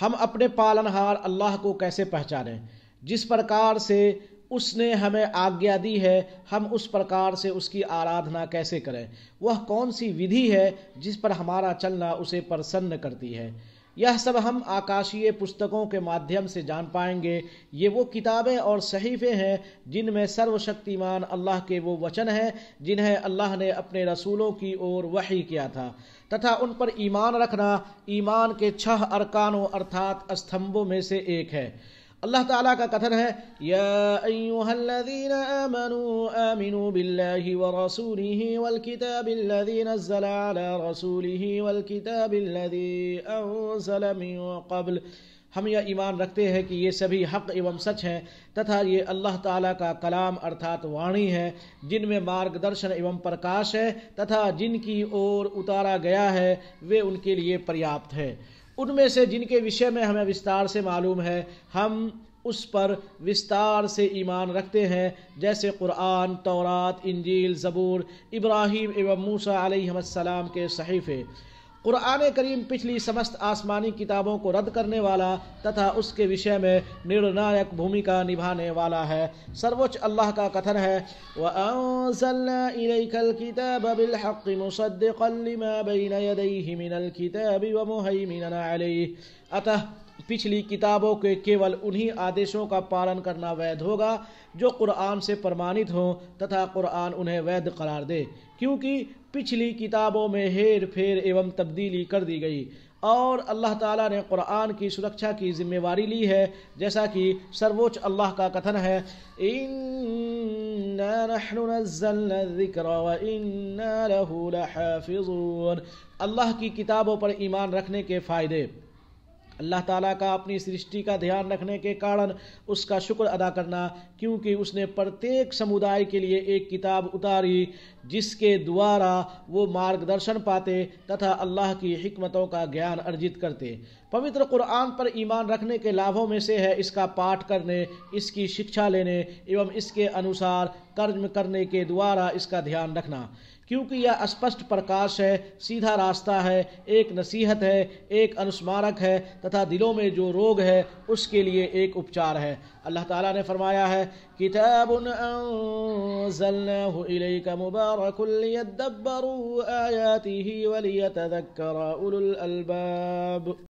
ہم اپنے پالن ہار اللہ کو کیسے پہچانیں جس پرکار سے اس نے ہمیں آگیا دی ہے ہم اس پرکار سے اس کی آرادھنا کیسے کریں وہ کون سی ودھی ہے جس پر ہمارا چلنا اسے پرسن کرتی ہے یہ سب ہم آکاشی پستکوں کے مادھیم سے جان پائیں گے یہ وہ کتابیں اور صحیفے ہیں جن میں سرو شکتی مان اللہ کے وہ وچن ہیں جنہیں اللہ نے اپنے رسولوں کی اور وحی کیا تھا تتھا ان پر ایمان رکھنا ایمان کے چھ ارکانوں ارتھات استھمبوں میں سے ایک ہے اللہ تعالیٰ کا قطر ہے یا ایوہا الذین آمنوا آمنوا باللہ ورسولہ والکتاب الذی نزل علی رسولہ والکتاب الذی انزل من قبل ہم یہ ایمان رکھتے ہیں کہ یہ سبھی حق ایوم سچ ہیں تتھا یہ اللہ تعالیٰ کا کلام ارثات وانی ہے جن میں مارگ درشن ایوم پرکاش ہے تتھا جن کی اور اتارا گیا ہے وہ ان کے لیے پریابت ہے ان میں سے جن کے وشے میں ہمیں وستار سے معلوم ہے ہم اس پر وستار سے ایمان رکھتے ہیں جیسے قرآن تورات انجیل زبور ابراہیم ابن موسیٰ علیہ السلام کے صحیفے قرآن کریم پچھلی سمست آسمانی کتابوں کو رد کرنے والا تتھا اس کے وشے میں نرنائک بھومی کا نبھانے والا ہے سروچ اللہ کا کتھن ہے وَأَنزَلْنَا إِلَيْكَ الْكِتَابَ بِالْحَقِّ مُصَدِّقًا لِمَا بَيْنَ يَدَيْهِ مِنَ الْكِتَابِ وَمُحَيْمِنَا عَلَيْهِ اتہ پچھلی کتابوں کے کیول انہی آدیشوں کا پالن کرنا وید ہوگا جو قرآن سے پرمانت ہوں تتھا قرآن انہیں وید قرار دے کیونکہ پچھلی کتابوں میں ہیر پھیر ایوم تبدیلی کر دی گئی اور اللہ تعالیٰ نے قرآن کی سرکشا کی ذمہ داری لی ہے جیسا کہ سروچ اللہ کا کتھن ہے اللہ کی کتابوں پر ایمان رکھنے کے فائدے اللہ تعالیٰ کا اپنی سرشتی کا دھیان رکھنے کے کارن اس کا شکر ادا کرنا کیونکہ اس نے پرتیک سمودائے کے لیے ایک کتاب اتاری جس کے دوارا وہ مارگ درشن پاتے تتھا اللہ کی حکمتوں کا گیان ارجت کرتے پوتر قرآن پر ایمان رکھنے کے لابھوں میں سے ہے اس کا پاٹ کرنے اس کی شکشا لینے ایوم اس کے انوسار کرم کرنے کے دوارا اس کا دھیان رکھنا کیونکہ یہ اسپشٹ پرکاش ہے سیدھا راستہ ہے ایک نصیحت ہے ایک انسمارک ہے تتھا دلوں میں جو روگ ہے اس کے لیے ایک اپچار ہے اللہ تعالیٰ نے فرمایا ہے کتاب مبارک ولیتذکر اولو الالباب